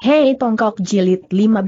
Hei Tongkok Jilid 15.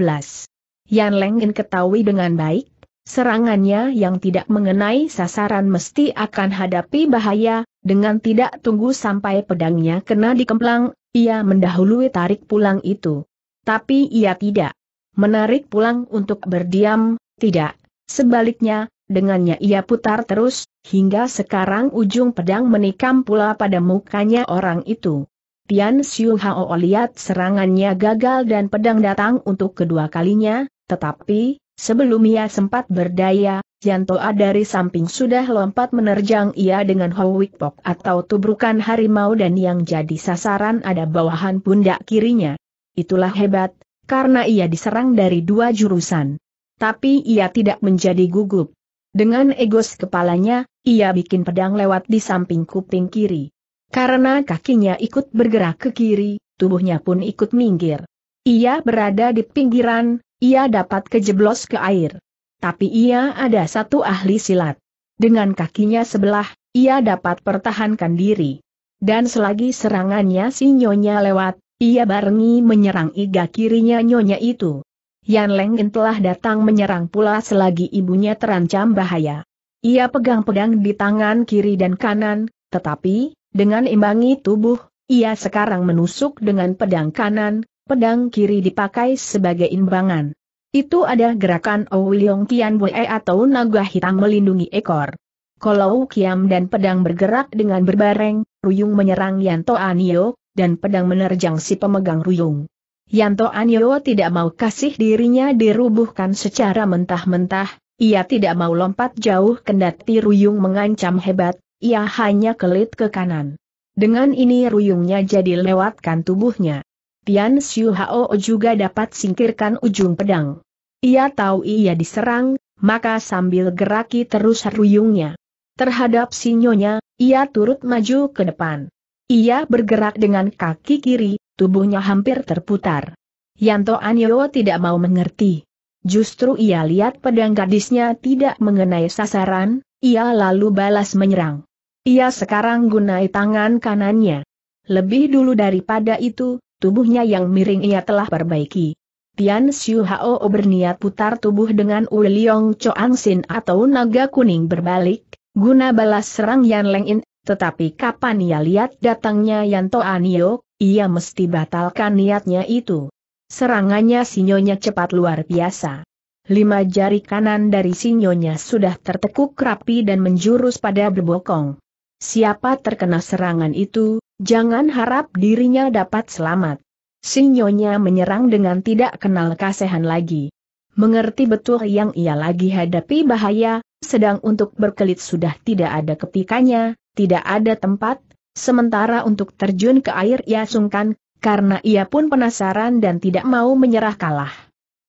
Yan Lengin ketahui dengan baik, serangannya yang tidak mengenai sasaran mesti akan hadapi bahaya, dengan tidak tunggu sampai pedangnya kena dikemplang, ia mendahului tarik pulang itu. Tapi ia tidak menarik pulang untuk berdiam, tidak. Sebaliknya, dengannya ia putar terus, hingga sekarang ujung pedang menikam pula pada mukanya orang itu. Tian Xiu Hao lihat serangannya gagal dan pedang datang untuk kedua kalinya, tetapi, sebelum ia sempat berdaya, Yantoa dari samping sudah lompat menerjang ia dengan Howik Pok atau tubrukan harimau dan yang jadi sasaran ada bawahan pundak kirinya. Itulah hebat, karena ia diserang dari dua jurusan. Tapi ia tidak menjadi gugup. Dengan egos kepalanya, ia bikin pedang lewat di samping kuping kiri. Karena kakinya ikut bergerak ke kiri, tubuhnya pun ikut minggir. Ia berada di pinggiran, ia dapat kejeblos ke air. Tapi ia ada satu ahli silat. Dengan kakinya sebelah, ia dapat pertahankan diri. Dan selagi serangannya si Nyonya lewat, ia barengi menyerang iga kirinya Nyonya itu. Yan lengin telah datang menyerang pula selagi ibunya terancam bahaya. Ia pegang pedang di tangan kiri dan kanan, tetapi, dengan imbangi tubuh, ia sekarang menusuk dengan pedang kanan, pedang kiri dipakai sebagai imbangan. Itu ada gerakan Owilyong Kian Bue atau naga hitam melindungi ekor. Kalau Kiam dan pedang bergerak dengan berbareng, Ruyung menyerang Yanto Anio, dan pedang menerjang si pemegang Ruyung. Yanto Anio tidak mau kasih dirinya dirubuhkan secara mentah-mentah, ia tidak mau lompat jauh kendati Ruyung mengancam hebat, ia hanya kelit ke kanan. Dengan ini ruyungnya jadi lewatkan tubuhnya. Tian Xiu Hao juga dapat singkirkan ujung pedang. Ia tahu ia diserang, maka sambil geraki terus ruyungnya. Terhadap sinyonya, ia turut maju ke depan. Ia bergerak dengan kaki kiri, tubuhnya hampir terputar. Yanto Anyo tidak mau mengerti. Justru ia lihat pedang gadisnya tidak mengenai sasaran, ia lalu balas menyerang. Ia sekarang gunai tangan kanannya. Lebih dulu daripada itu, tubuhnya yang miring ia telah perbaiki. Tian Xiu Hao berniat putar tubuh dengan Uliong Choang Sin atau naga kuning berbalik, guna balas serang Yan Leng In, tetapi kapan ia lihat datangnya Yan Anio, ia mesti batalkan niatnya itu. Serangannya sinyonya cepat luar biasa. Lima jari kanan dari sinyonya sudah tertekuk rapi dan menjurus pada berbokong. Siapa terkena serangan itu, jangan harap dirinya dapat selamat. Sinyonya menyerang dengan tidak kenal kasehan lagi. Mengerti betul yang ia lagi hadapi bahaya, sedang untuk berkelit sudah tidak ada ketikanya, tidak ada tempat, sementara untuk terjun ke air ia sungkan, karena ia pun penasaran dan tidak mau menyerah kalah.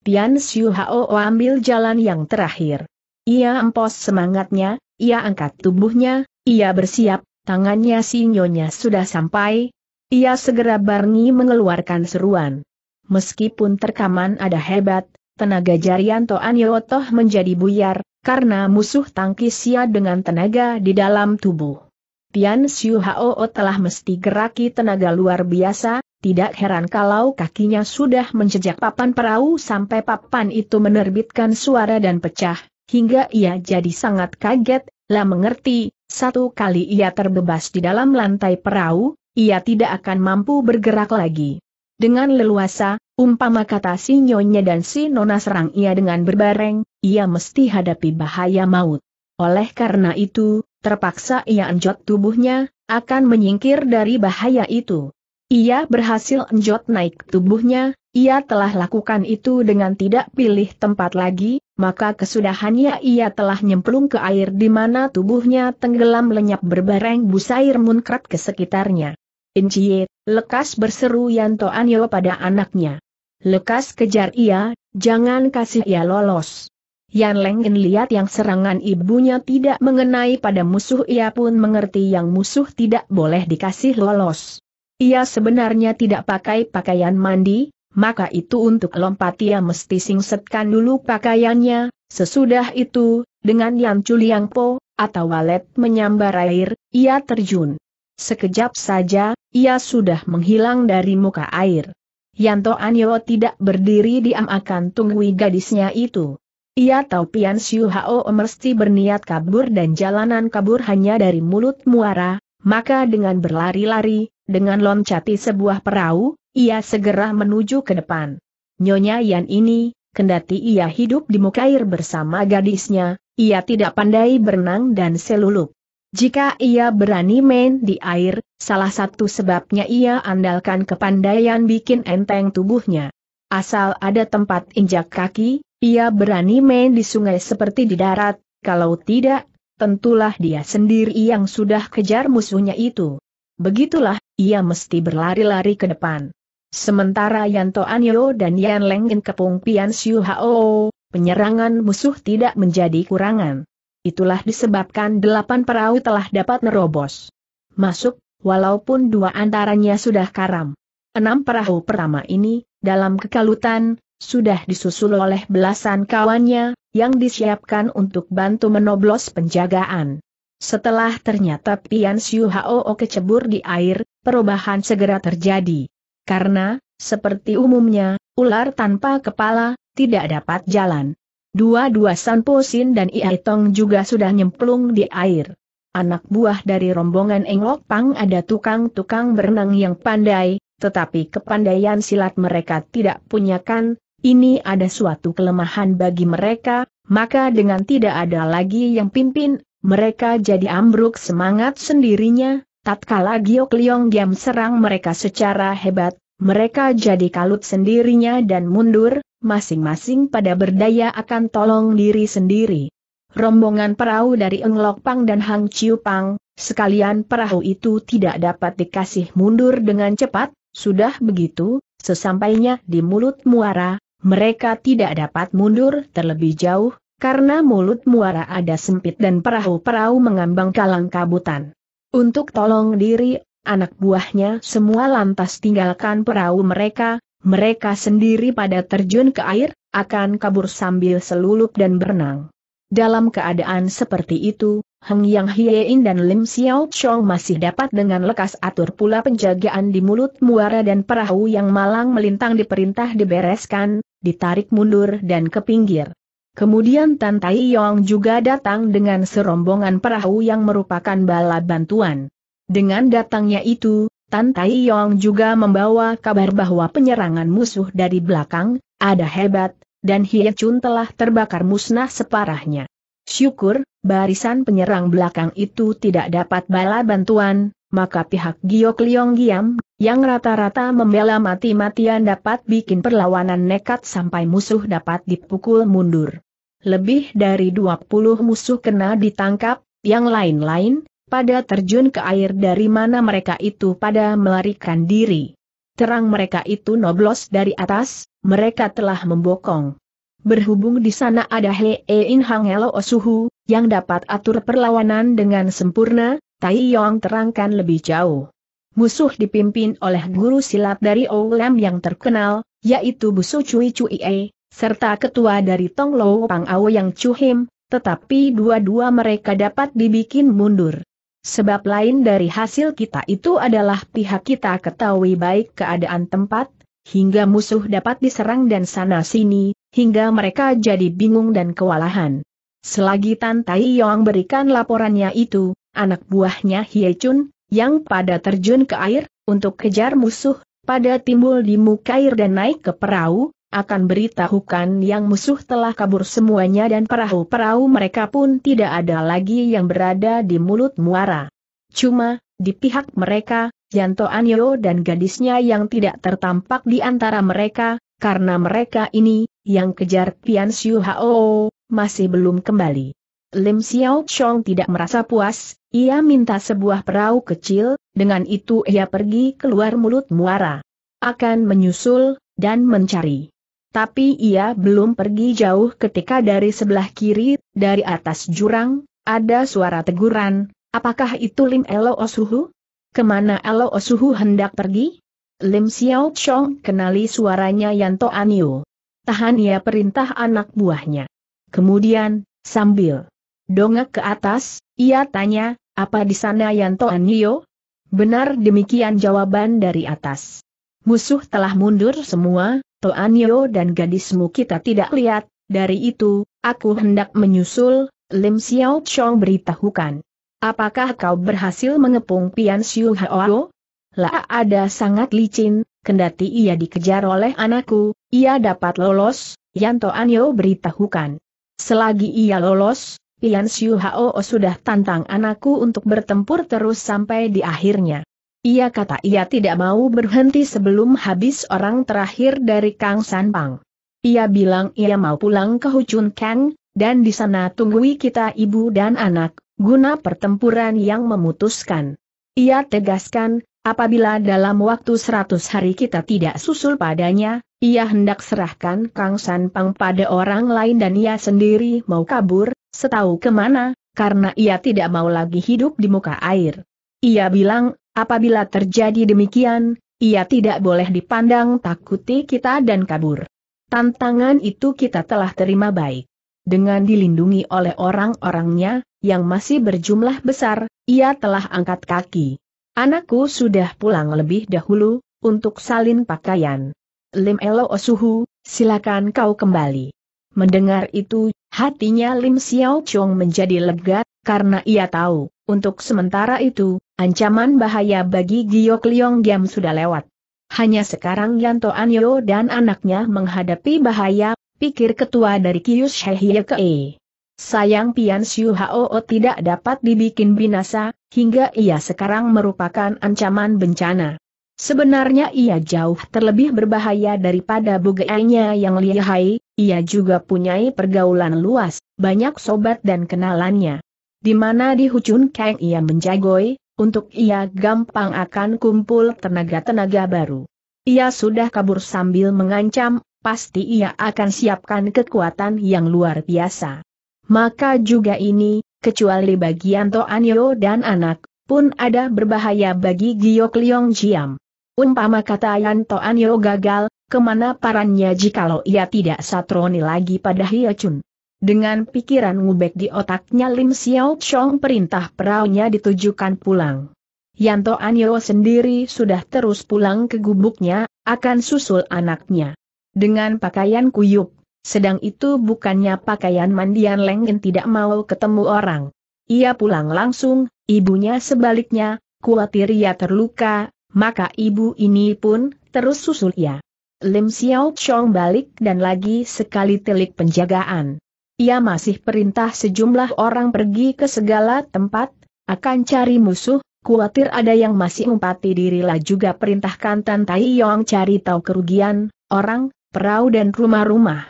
Tian Xiu Hao ambil jalan yang terakhir. Ia empos semangatnya, ia angkat tubuhnya, ia bersiap, tangannya si nyonya sudah sampai. Ia segera barengi mengeluarkan seruan. Meskipun terkaman ada hebat, tenaga Jarianto Anyotoh menjadi buyar, karena musuh tangkis sia dengan tenaga di dalam tubuh. Pian Siu Hao telah mesti geraki tenaga luar biasa, tidak heran kalau kakinya sudah menjejak papan perahu sampai papan itu menerbitkan suara dan pecah, hingga ia jadi sangat kaget, lah mengerti, satu kali ia terbebas di dalam lantai perahu, ia tidak akan mampu bergerak lagi. Dengan leluasa, umpama kata si nyonya dan si nona serang ia dengan berbareng, ia mesti hadapi bahaya maut. Oleh karena itu, terpaksa ia enjot tubuhnya, akan menyingkir dari bahaya itu. Ia berhasil enjot naik tubuhnya, ia telah lakukan itu dengan tidak pilih tempat lagi, maka kesudahannya ia telah nyemplung ke air di mana tubuhnya tenggelam lenyap berbareng busair munkrat ke sekitarnya. Incie, lekas berseru Yanto Anyo pada anaknya. Lekas kejar ia, jangan kasih ia lolos. Yan Lenggen lihat yang serangan ibunya tidak mengenai pada musuh ia pun mengerti yang musuh tidak boleh dikasih lolos. Ia sebenarnya tidak pakai pakaian mandi, maka itu untuk lompat ia mesti singsetkan dulu pakaiannya, sesudah itu, dengan yang culiang po, atau walet menyambar air, ia terjun. Sekejap saja, ia sudah menghilang dari muka air. Yanto Anyo tidak berdiri diam akan tunggu gadisnya itu. Ia tahu Pian Siu Hao mesti berniat kabur dan jalanan kabur hanya dari mulut muara, maka dengan berlari-lari, dengan loncati sebuah perahu, ia segera menuju ke depan. Nyonya Yan ini, kendati ia hidup di muka air bersama gadisnya, ia tidak pandai berenang dan selulup. Jika ia berani main di air, salah satu sebabnya ia andalkan kepandaian bikin enteng tubuhnya. Asal ada tempat injak kaki, ia berani main di sungai seperti di darat, kalau tidak, tentulah dia sendiri yang sudah kejar musuhnya itu. Begitulah, ia mesti berlari-lari ke depan. Sementara Yanto Anyo dan Yan in kepung Pian Siu Hao, penyerangan musuh tidak menjadi kurangan. Itulah disebabkan delapan perahu telah dapat nerobos. Masuk, walaupun dua antaranya sudah karam. Enam perahu pertama ini, dalam kekalutan, sudah disusul oleh belasan kawannya, yang disiapkan untuk bantu menoblos penjagaan. Setelah ternyata Pian Siu Hao kecebur di air, perubahan segera terjadi karena, seperti umumnya, ular tanpa kepala, tidak dapat jalan. Dua-dua Sin dan Iaitong juga sudah nyemplung di air. Anak buah dari rombongan Engok Pang ada tukang-tukang berenang yang pandai, tetapi kepandaian silat mereka tidak punyakan, ini ada suatu kelemahan bagi mereka, maka dengan tidak ada lagi yang pimpin, mereka jadi ambruk semangat sendirinya, Tatkala Giok Liong Giam serang mereka secara hebat, mereka jadi kalut sendirinya dan mundur, masing-masing pada berdaya akan tolong diri sendiri. Rombongan perahu dari Eng Lok Pang dan Hang Chiu Pang, sekalian perahu itu tidak dapat dikasih mundur dengan cepat, sudah begitu, sesampainya di mulut muara, mereka tidak dapat mundur terlebih jauh, karena mulut muara ada sempit dan perahu-perahu mengambang kalang kabutan. Untuk tolong diri, anak buahnya semua lantas tinggalkan perahu mereka, mereka sendiri pada terjun ke air, akan kabur sambil selulup dan berenang. Dalam keadaan seperti itu, Heng Yang Hiein dan Lim Xiao Chong masih dapat dengan lekas atur pula penjagaan di mulut muara dan perahu yang malang melintang diperintah dibereskan, ditarik mundur dan ke pinggir. Kemudian Tan Tai Yong juga datang dengan serombongan perahu yang merupakan bala bantuan. Dengan datangnya itu, Tan Tai Yong juga membawa kabar bahwa penyerangan musuh dari belakang, ada hebat, dan Hie Chun telah terbakar musnah separahnya. Syukur, barisan penyerang belakang itu tidak dapat bala bantuan, maka pihak Giok Leong Giam yang rata-rata membela mati-matian dapat bikin perlawanan nekat sampai musuh dapat dipukul mundur. Lebih dari 20 musuh kena ditangkap, yang lain-lain, pada terjun ke air dari mana mereka itu pada melarikan diri. Terang mereka itu noblos dari atas, mereka telah membokong. Berhubung di sana ada Hei In Hang Helo Osuhu, yang dapat atur perlawanan dengan sempurna, Tai Yong terangkan lebih jauh musuh dipimpin oleh guru silat dari Olam yang terkenal, yaitu Busu Cui Cui E, serta ketua dari Tong Lo Pang Ao yang Cuhim, tetapi dua-dua mereka dapat dibikin mundur. Sebab lain dari hasil kita itu adalah pihak kita ketahui baik keadaan tempat, hingga musuh dapat diserang dan sana-sini, hingga mereka jadi bingung dan kewalahan. Selagi Tan Tai Yong berikan laporannya itu, anak buahnya Hye Chun, yang pada terjun ke air, untuk kejar musuh, pada timbul di muka air dan naik ke perahu, akan beritahukan yang musuh telah kabur semuanya dan perahu-perahu mereka pun tidak ada lagi yang berada di mulut muara. Cuma, di pihak mereka, Yanto Anyo dan gadisnya yang tidak tertampak di antara mereka, karena mereka ini, yang kejar Pian Siu Hao, masih belum kembali. Lim Xiao Chong tidak merasa puas, ia minta sebuah perahu kecil, dengan itu ia pergi keluar mulut muara. Akan menyusul, dan mencari. Tapi ia belum pergi jauh ketika dari sebelah kiri, dari atas jurang, ada suara teguran, apakah itu Lim Elo Osuhu? Kemana Elo Osuhu hendak pergi? Lim Xiao Chong kenali suaranya Yanto Anio. Tahan ia perintah anak buahnya. Kemudian, sambil dongak ke atas, ia tanya, apa di sana Yanto Anio? Benar demikian jawaban dari atas. Musuh telah mundur semua, Anio dan gadismu kita tidak lihat, dari itu, aku hendak menyusul, Lim Xiao Chong beritahukan. Apakah kau berhasil mengepung Pian Xiu Hao? Lah ada sangat licin, kendati ia dikejar oleh anakku, ia dapat lolos, Yanto Anio beritahukan. Selagi ia lolos, Tian Xiu Hao oh, sudah tantang anakku untuk bertempur terus sampai di akhirnya. Ia kata ia tidak mau berhenti sebelum habis orang terakhir dari Kang San Pang. Ia bilang ia mau pulang ke Hucun Kang, dan di sana tunggui kita ibu dan anak, guna pertempuran yang memutuskan. Ia tegaskan, apabila dalam waktu seratus hari kita tidak susul padanya, ia hendak serahkan Kang San Pang pada orang lain dan ia sendiri mau kabur, Setahu kemana, karena ia tidak mau lagi hidup di muka air. Ia bilang, apabila terjadi demikian, ia tidak boleh dipandang takuti kita dan kabur. Tantangan itu kita telah terima baik. Dengan dilindungi oleh orang-orangnya, yang masih berjumlah besar, ia telah angkat kaki. Anakku sudah pulang lebih dahulu, untuk salin pakaian. Lim Elo Osuhu, silakan kau kembali. Mendengar itu, hatinya Lim Xiao Chong menjadi lega, karena ia tahu, untuk sementara itu, ancaman bahaya bagi Giok Liong Giam sudah lewat. Hanya sekarang Yanto Anyo dan anaknya menghadapi bahaya, pikir ketua dari Kius Kei. Sayang Pian Siu Hao tidak dapat dibikin binasa, hingga ia sekarang merupakan ancaman bencana. Sebenarnya ia jauh terlebih berbahaya daripada bugeainya yang lihai, ia juga punyai pergaulan luas, banyak sobat dan kenalannya. Di mana di Hucun Kang ia menjagoi, untuk ia gampang akan kumpul tenaga-tenaga baru. Ia sudah kabur sambil mengancam, pasti ia akan siapkan kekuatan yang luar biasa. Maka juga ini, kecuali bagian Toanyo dan anak, pun ada berbahaya bagi Giok Liong Jiam. Umpama kata Yanto Anyo gagal, kemana parannya jikalau ia tidak satroni lagi pada Chun. Dengan pikiran ngubek di otaknya Lim Xiao Chong perintah perahunya ditujukan pulang. Yanto Anyo sendiri sudah terus pulang ke gubuknya, akan susul anaknya. Dengan pakaian kuyup, sedang itu bukannya pakaian mandian lengen tidak mau ketemu orang. Ia pulang langsung, ibunya sebaliknya, kuatir ia terluka, maka ibu ini pun terus susul ia. Lim Xiao Chong balik dan lagi sekali telik penjagaan. Ia masih perintah sejumlah orang pergi ke segala tempat, akan cari musuh, kuatir ada yang masih umpati dirilah juga perintahkan Tan Tai Yong cari tahu kerugian, orang, perahu dan rumah-rumah.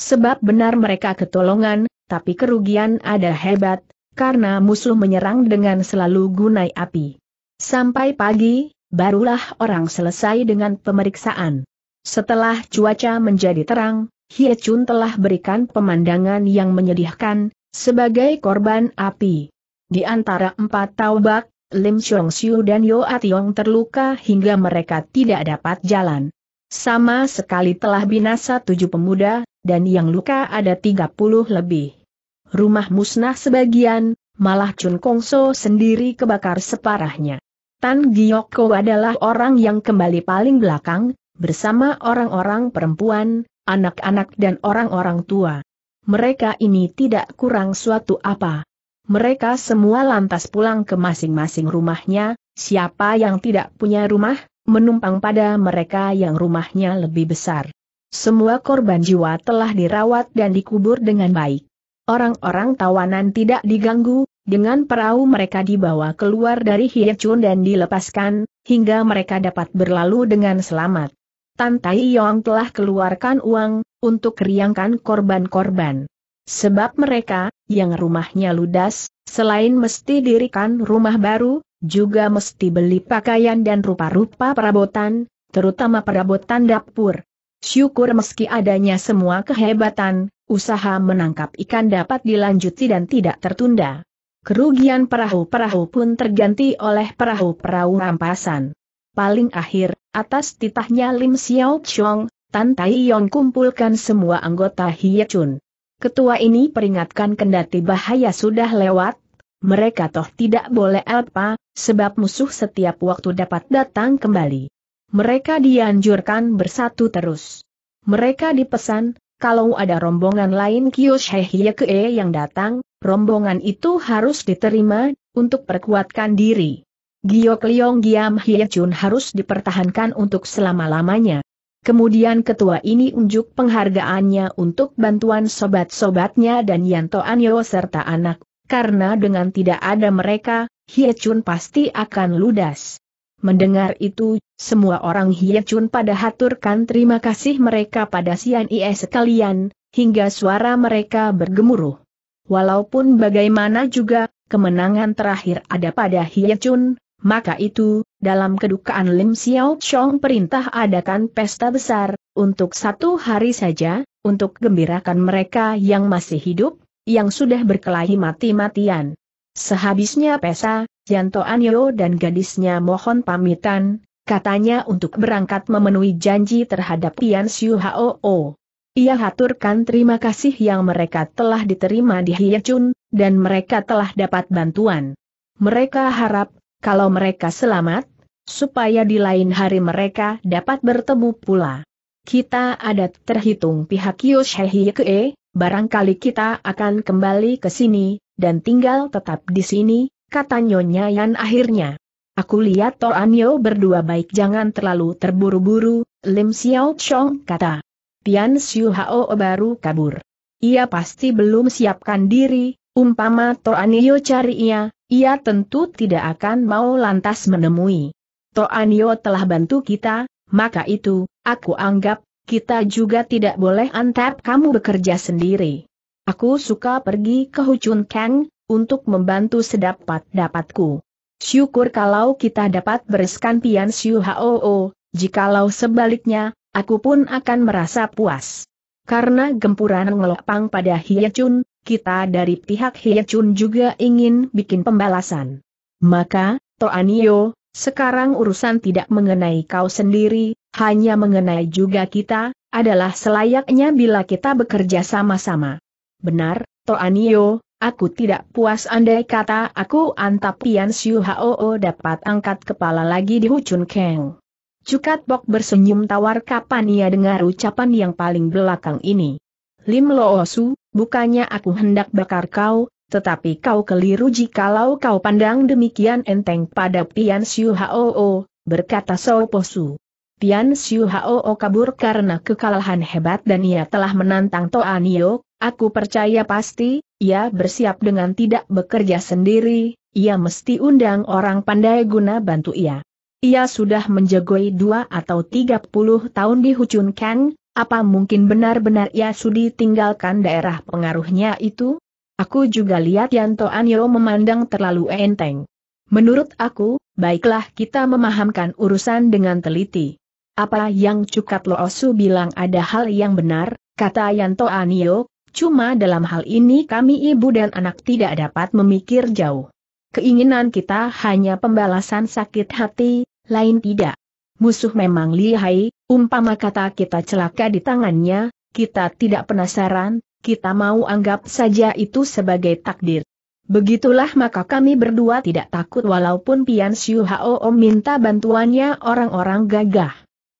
Sebab benar mereka ketolongan, tapi kerugian ada hebat, karena musuh menyerang dengan selalu gunai api. Sampai pagi, barulah orang selesai dengan pemeriksaan. Setelah cuaca menjadi terang, Hie Chun telah berikan pemandangan yang menyedihkan, sebagai korban api. Di antara empat taubak, Lim Chong Siu dan Yo Ationg terluka hingga mereka tidak dapat jalan. Sama sekali telah binasa tujuh pemuda, dan yang luka ada tiga puluh lebih. Rumah musnah sebagian, malah Chun So sendiri kebakar separahnya. Tan Gioko adalah orang yang kembali paling belakang, bersama orang-orang perempuan, anak-anak dan orang-orang tua. Mereka ini tidak kurang suatu apa. Mereka semua lantas pulang ke masing-masing rumahnya, siapa yang tidak punya rumah, menumpang pada mereka yang rumahnya lebih besar. Semua korban jiwa telah dirawat dan dikubur dengan baik. Orang-orang tawanan tidak diganggu, dengan perahu mereka dibawa keluar dari Hiechun dan dilepaskan, hingga mereka dapat berlalu dengan selamat. Tan Tai Yong telah keluarkan uang, untuk riangkan korban-korban. Sebab mereka, yang rumahnya ludas, selain mesti dirikan rumah baru, juga mesti beli pakaian dan rupa-rupa perabotan, terutama perabotan dapur. Syukur meski adanya semua kehebatan, usaha menangkap ikan dapat dilanjuti dan tidak tertunda. Kerugian perahu-perahu pun terganti oleh perahu-perahu rampasan. Paling akhir, atas titahnya Lim Xiao Chong, Tan Tai Yong kumpulkan semua anggota Hie Chun. Ketua ini peringatkan kendati bahaya sudah lewat, mereka toh tidak boleh apa, sebab musuh setiap waktu dapat datang kembali. Mereka dianjurkan bersatu terus. Mereka dipesan, kalau ada rombongan lain Kiyoshihye Kee yang datang, rombongan itu harus diterima, untuk perkuatkan diri. Giok Leong Giam Hye Chun harus dipertahankan untuk selama-lamanya. Kemudian ketua ini unjuk penghargaannya untuk bantuan sobat-sobatnya dan Yanto Anyo serta anak, karena dengan tidak ada mereka, Hye Chun pasti akan ludas. Mendengar itu, semua orang Hye Chun pada haturkan terima kasih mereka pada Sian IE sekalian, hingga suara mereka bergemuruh. Walaupun bagaimana juga, kemenangan terakhir ada pada Hie Chun, maka itu, dalam kedukaan Lim Xiao Chong perintah adakan pesta besar, untuk satu hari saja, untuk gembirakan mereka yang masih hidup, yang sudah berkelahi mati-matian. Sehabisnya pesta, Janto Anyo dan gadisnya mohon pamitan, katanya untuk berangkat memenuhi janji terhadap Tian Xiu Hao. Ia haturkan terima kasih yang mereka telah diterima di Hiyacun, dan mereka telah dapat bantuan. Mereka harap, kalau mereka selamat, supaya di lain hari mereka dapat bertemu pula. Kita adat terhitung pihak Yoshehiekee, barangkali kita akan kembali ke sini, dan tinggal tetap di sini, kata Nyonya Yan akhirnya. Aku lihat Toanyo berdua baik jangan terlalu terburu-buru, Lim Xiao Chong kata. Tian Xiu Hao baru kabur. Ia pasti belum siapkan diri, umpama Toanio cari ia, ia tentu tidak akan mau lantas menemui. Toanio telah bantu kita, maka itu, aku anggap, kita juga tidak boleh antar kamu bekerja sendiri. Aku suka pergi ke Hucun Kang, untuk membantu sedapat-dapatku. Syukur kalau kita dapat bereskan Pian Siu Hao. jikalau sebaliknya, aku pun akan merasa puas. Karena gempuran ngelopang pada Chun, kita dari pihak Chun juga ingin bikin pembalasan. Maka, Toanio, sekarang urusan tidak mengenai kau sendiri, hanya mengenai juga kita, adalah selayaknya bila kita bekerja sama-sama. Benar, Toanio, aku tidak puas andai kata aku Antapian Siu Hao dapat angkat kepala lagi di Hucun Keng. Cukat Bok bersenyum tawar kapan ia dengar ucapan yang paling belakang ini. Lim Loosu, bukannya aku hendak bakar kau, tetapi kau keliru jikalau kau pandang demikian enteng pada Pian Siu Hoo, berkata Sao Posu. Pian Siu Hoo kabur karena kekalahan hebat dan ia telah menantang Toa aku percaya pasti, ia bersiap dengan tidak bekerja sendiri, ia mesti undang orang pandai guna bantu ia. Ia sudah menjagoi dua atau tiga puluh tahun di Hucun Kang, apa mungkin benar-benar ia sudi tinggalkan daerah pengaruhnya itu? Aku juga lihat Yanto Anyo memandang terlalu enteng. Menurut aku, baiklah kita memahamkan urusan dengan teliti. Apa yang Cukat Loosu bilang ada hal yang benar, kata Yanto Anyo, cuma dalam hal ini kami ibu dan anak tidak dapat memikir jauh. Keinginan kita hanya pembalasan sakit hati, lain tidak. Musuh memang lihai, umpama kata kita celaka di tangannya, kita tidak penasaran, kita mau anggap saja itu sebagai takdir. Begitulah maka kami berdua tidak takut walaupun Pian Siu Hao minta bantuannya orang-orang gagah.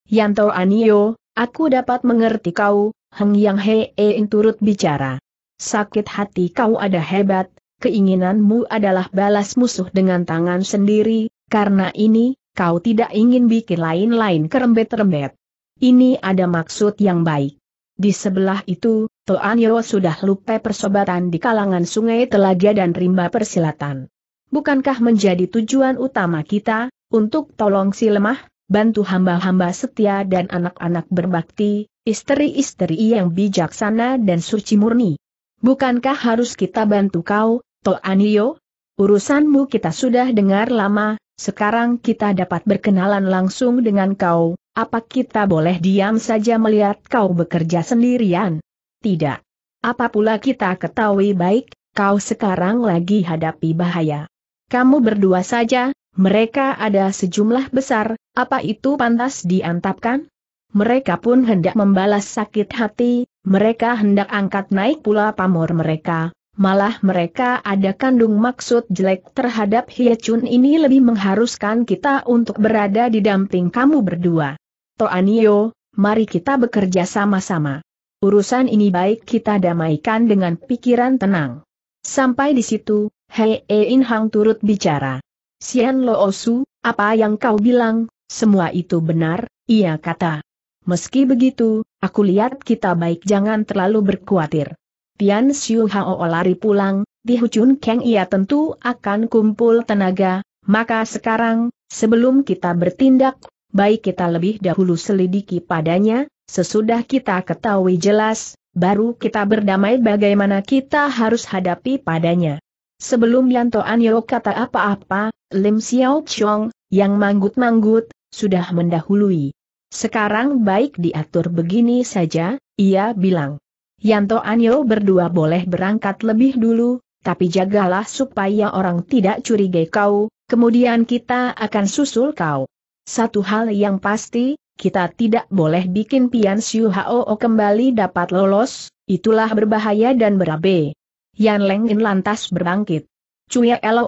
Yanto Anio, aku dapat mengerti kau, Heng Yang Hei e turut bicara. Sakit hati kau ada hebat, keinginanmu adalah balas musuh dengan tangan sendiri, karena ini, kau tidak ingin bikin lain-lain kerembet-rembet. Ini ada maksud yang baik. Di sebelah itu, Toan Yo sudah lupa persobatan di kalangan sungai Telaga dan rimba persilatan. Bukankah menjadi tujuan utama kita, untuk tolong si lemah, bantu hamba-hamba setia dan anak-anak berbakti, istri-istri yang bijaksana dan suci murni? Bukankah harus kita bantu kau, Toan Yo? Urusanmu kita sudah dengar lama, sekarang kita dapat berkenalan langsung dengan kau, apa kita boleh diam saja melihat kau bekerja sendirian? Tidak. Apa pula kita ketahui baik, kau sekarang lagi hadapi bahaya. Kamu berdua saja, mereka ada sejumlah besar, apa itu pantas diantapkan? Mereka pun hendak membalas sakit hati, mereka hendak angkat naik pula pamor mereka, Malah mereka ada kandung maksud jelek terhadap Hiechun ini lebih mengharuskan kita untuk berada di damping kamu berdua. Toanio, mari kita bekerja sama-sama. Urusan ini baik kita damaikan dengan pikiran tenang. Sampai di situ, Hei In Hang turut bicara. Sian Lo Osu, apa yang kau bilang, semua itu benar, ia kata. Meski begitu, aku lihat kita baik jangan terlalu berkhawatir. Tian Xiu Hao lari pulang, di Hucun Kang ia tentu akan kumpul tenaga, maka sekarang, sebelum kita bertindak, baik kita lebih dahulu selidiki padanya, sesudah kita ketahui jelas, baru kita berdamai bagaimana kita harus hadapi padanya. Sebelum Yanto Anyo kata apa-apa, Lim Xiao Chong, yang manggut-manggut, sudah mendahului. Sekarang baik diatur begini saja, ia bilang. Yanto Anyo berdua boleh berangkat lebih dulu, tapi jagalah supaya orang tidak curiga kau, kemudian kita akan susul kau. Satu hal yang pasti, kita tidak boleh bikin Pian Siu Hao kembali dapat lolos, itulah berbahaya dan berabe. Yan Lengin lantas berbangkit. Cuya Elo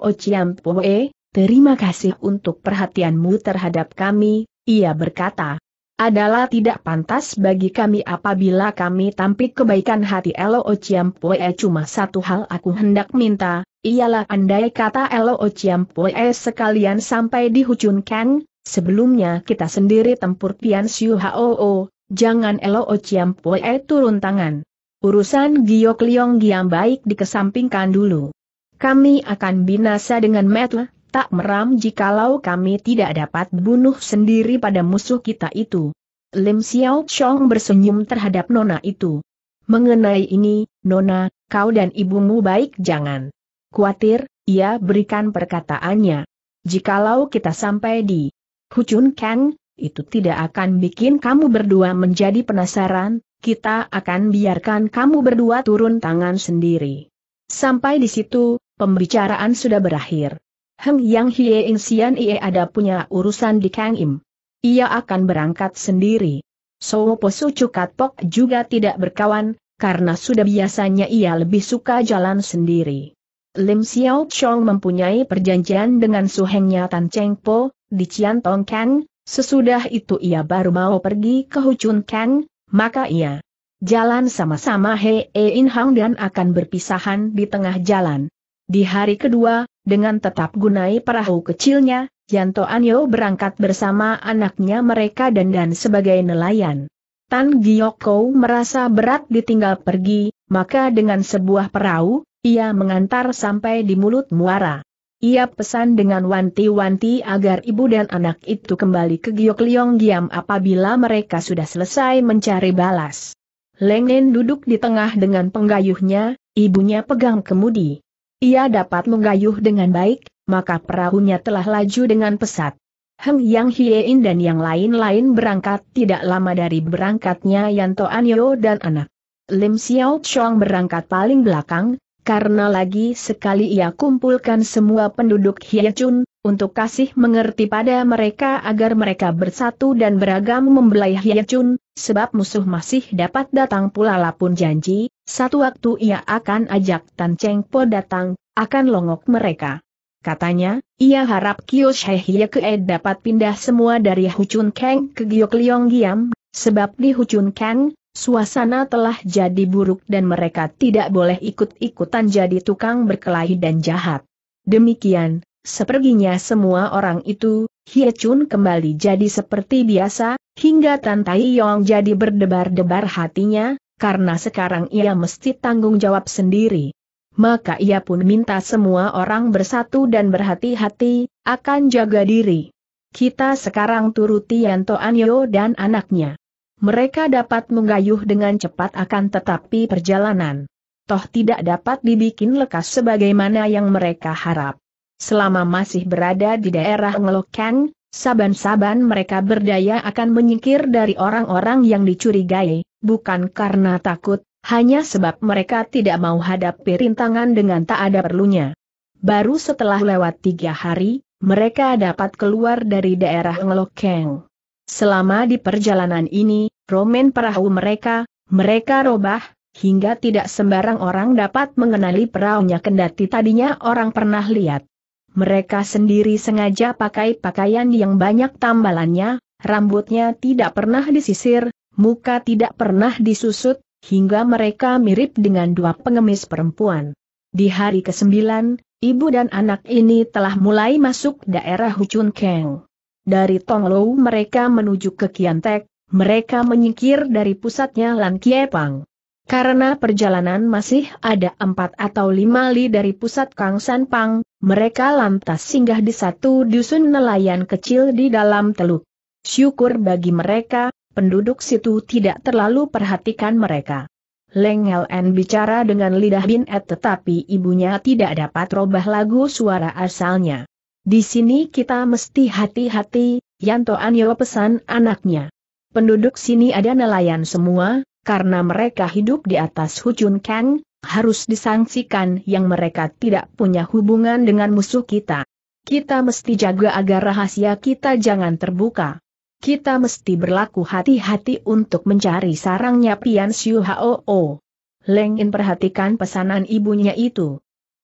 Poe, terima kasih untuk perhatianmu terhadap kami, ia berkata adalah tidak pantas bagi kami apabila kami tampik kebaikan hati Elo Ociampue cuma satu hal aku hendak minta, ialah andai kata Elo Ociampue sekalian sampai Kang, sebelumnya kita sendiri tempur Pian Siu Hoo, jangan Elo Ociampue turun tangan. Urusan Giok Liong Giam baik dikesampingkan dulu. Kami akan binasa dengan metu tak meram jikalau kami tidak dapat bunuh sendiri pada musuh kita itu. Lim Xiao Chong bersenyum terhadap Nona itu. Mengenai ini, Nona, kau dan ibumu baik jangan Kuatir, ia berikan perkataannya. Jikalau kita sampai di Hucun Kang, itu tidak akan bikin kamu berdua menjadi penasaran, kita akan biarkan kamu berdua turun tangan sendiri. Sampai di situ, pembicaraan sudah berakhir. Hem Yang Hie Sian Ie ada punya urusan di Kang Im. Ia akan berangkat sendiri. Soo Su Cukat Pok juga tidak berkawan, karena sudah biasanya ia lebih suka jalan sendiri. Lim Xiao Chong mempunyai perjanjian dengan suhengnya Tan Cheng Po, di Cian Tong Kang, sesudah itu ia baru mau pergi ke Chun Kang, maka ia jalan sama-sama He In Hang dan akan berpisahan di tengah jalan. Di hari kedua, dengan tetap gunai perahu kecilnya, Yanto Anyo berangkat bersama anaknya mereka dan dan sebagai nelayan. Tan Giyoko merasa berat ditinggal pergi, maka dengan sebuah perahu, ia mengantar sampai di mulut muara. Ia pesan dengan wanti-wanti agar ibu dan anak itu kembali ke Giokliong Giam apabila mereka sudah selesai mencari balas. Lengnen duduk di tengah dengan penggayuhnya, ibunya pegang kemudi ia dapat menggayuh dengan baik, maka perahunya telah laju dengan pesat. Heng Yang Hiein dan yang lain-lain berangkat tidak lama dari berangkatnya Yanto Anyo dan anak. Lim Xiao Chong berangkat paling belakang, karena lagi sekali ia kumpulkan semua penduduk Hiechun, untuk kasih mengerti pada mereka agar mereka bersatu dan beragam membelai Hiechun, sebab musuh masih dapat datang pula lapun janji, satu waktu ia akan ajak Tan Cheng Po datang, akan longok mereka. Katanya, ia harap Kyo Shehye Kee dapat pindah semua dari Huchun Kang ke Giok Liong Giam, sebab di Huchun Kang, suasana telah jadi buruk dan mereka tidak boleh ikut-ikutan jadi tukang berkelahi dan jahat. Demikian, Seperginya semua orang itu, Hie Chun kembali jadi seperti biasa, hingga Tan Tai Yong jadi berdebar-debar hatinya, karena sekarang ia mesti tanggung jawab sendiri. Maka ia pun minta semua orang bersatu dan berhati-hati, akan jaga diri. Kita sekarang turuti Yanto Anyo dan anaknya. Mereka dapat menggayuh dengan cepat akan tetapi perjalanan. Toh tidak dapat dibikin lekas sebagaimana yang mereka harap. Selama masih berada di daerah Ngelokeng, saban-saban mereka berdaya akan menyingkir dari orang-orang yang dicurigai, bukan karena takut, hanya sebab mereka tidak mau hadapi rintangan dengan tak ada perlunya. Baru setelah lewat tiga hari, mereka dapat keluar dari daerah Ngelokeng. Selama di perjalanan ini, romen perahu mereka, mereka robah, hingga tidak sembarang orang dapat mengenali perahunya kendati tadinya orang pernah lihat mereka sendiri sengaja pakai pakaian yang banyak tambalannya, rambutnya tidak pernah disisir, muka tidak pernah disusut, hingga mereka mirip dengan dua pengemis perempuan. Di hari ke-9, ibu dan anak ini telah mulai masuk daerah Hucun Keng. Dari Tonglou mereka menuju ke Kiantek, mereka menyingkir dari pusatnya Lan Kiepang. Karena perjalanan masih ada empat atau lima li dari pusat Kang Pang, mereka lantas singgah di satu dusun nelayan kecil di dalam teluk. Syukur bagi mereka, penduduk situ tidak terlalu perhatikan mereka. Leng Ln bicara dengan lidah Bin Ed tetapi ibunya tidak dapat robah lagu suara asalnya. Di sini kita mesti hati-hati, Yanto Anyo pesan anaknya. Penduduk sini ada nelayan semua, karena mereka hidup di atas Hujun Kang, harus disangsikan yang mereka tidak punya hubungan dengan musuh kita. Kita mesti jaga agar rahasia kita jangan terbuka. Kita mesti berlaku hati-hati untuk mencari sarangnya Pian Siu Hao. Leng In perhatikan pesanan ibunya itu.